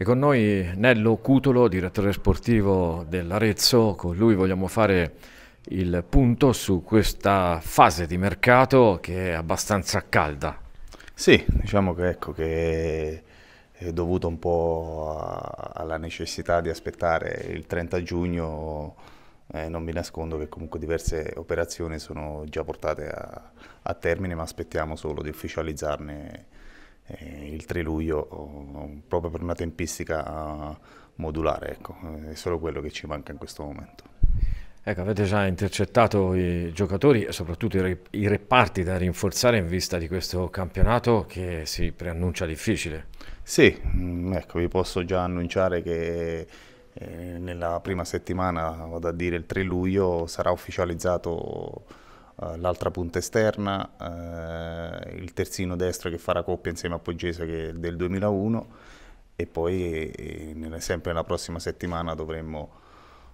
E con noi Nello Cutolo, direttore sportivo dell'Arezzo, con lui vogliamo fare il punto su questa fase di mercato che è abbastanza calda. Sì, diciamo che, ecco che è dovuto un po' alla necessità di aspettare il 30 giugno, eh, non mi nascondo che comunque diverse operazioni sono già portate a, a termine, ma aspettiamo solo di ufficializzarne eh, il 3 luglio proprio per una tempistica modulare, ecco, è solo quello che ci manca in questo momento. Ecco, avete già intercettato i giocatori e soprattutto i reparti da rinforzare in vista di questo campionato che si preannuncia difficile. Sì, mm, ecco, vi posso già annunciare che eh, nella prima settimana, vado a dire il 3 luglio, sarà ufficializzato eh, l'altra punta esterna, uh, il terzino destro che farà coppia insieme a Poggese che è del 2001 e poi e, eh, sempre nella prossima settimana dovremmo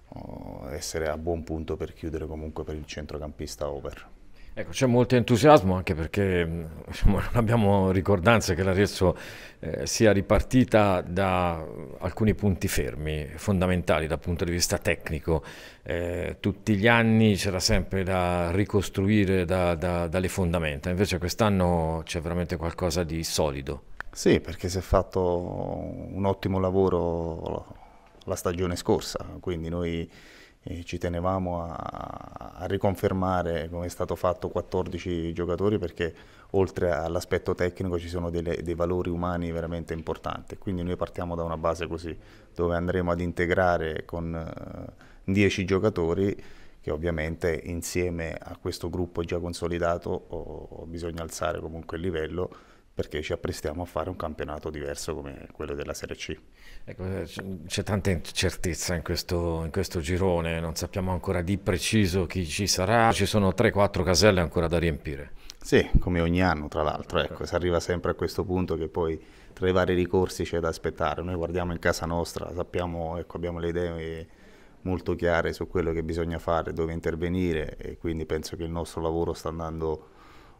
oh, essere a buon punto per chiudere comunque per il centrocampista over. Ecco, c'è molto entusiasmo anche perché mm, insomma, non abbiamo ricordanze che l'Arezzo eh, sia ripartita da alcuni punti fermi, fondamentali dal punto di vista tecnico. Eh, tutti gli anni c'era sempre da ricostruire da, da, dalle fondamenta, invece quest'anno c'è veramente qualcosa di solido. Sì, perché si è fatto un ottimo lavoro la stagione scorsa, quindi noi eh, ci tenevamo a, riconfermare, come è stato fatto, 14 giocatori perché oltre all'aspetto tecnico ci sono delle, dei valori umani veramente importanti. Quindi noi partiamo da una base così, dove andremo ad integrare con 10 eh, giocatori che ovviamente insieme a questo gruppo già consolidato oh, bisogna alzare comunque il livello perché ci apprestiamo a fare un campionato diverso come quello della Serie ecco, eh, C. c'è tanta incertezza in questo, in questo, girone, non sappiamo ancora di preciso chi ci sarà, ci sono 3-4 caselle ancora da riempire. Sì, come ogni anno tra l'altro, ecco, si arriva sempre a questo punto che poi tra i vari ricorsi c'è da aspettare, noi guardiamo in casa nostra, sappiamo, ecco, abbiamo le idee eh, molto chiare su quello che bisogna fare, dove intervenire e quindi penso che il nostro lavoro sta andando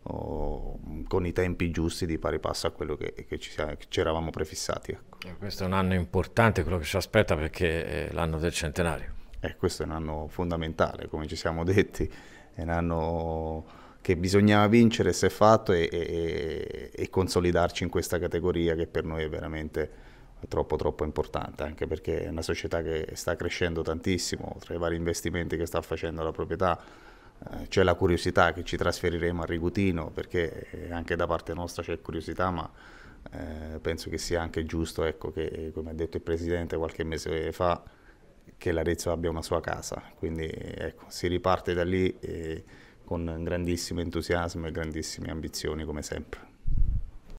o, con i tempi giusti di pari passo a quello che, che ci, eravamo prefissati. Ecco. Eh, questo è un anno importante, quello che ci aspetta perché è l'anno del centenario. Eh, questo è un anno fondamentale, come ci siamo detti, è un anno che bisognava vincere, si è fatto e, e, e consolidarci in questa categoria che per noi è veramente troppo troppo importante, anche perché è una società che sta crescendo tantissimo, tra i vari investimenti che sta facendo la proprietà, eh, c'è la curiosità che ci trasferiremo a Rigutino perché eh, anche da parte nostra c'è curiosità ma eh, penso che sia anche giusto ecco, che come ha detto il Presidente qualche mese fa che l'Arezzo abbia una sua casa quindi ecco, si riparte da lì eh, con grandissimo entusiasmo e grandissime ambizioni come sempre.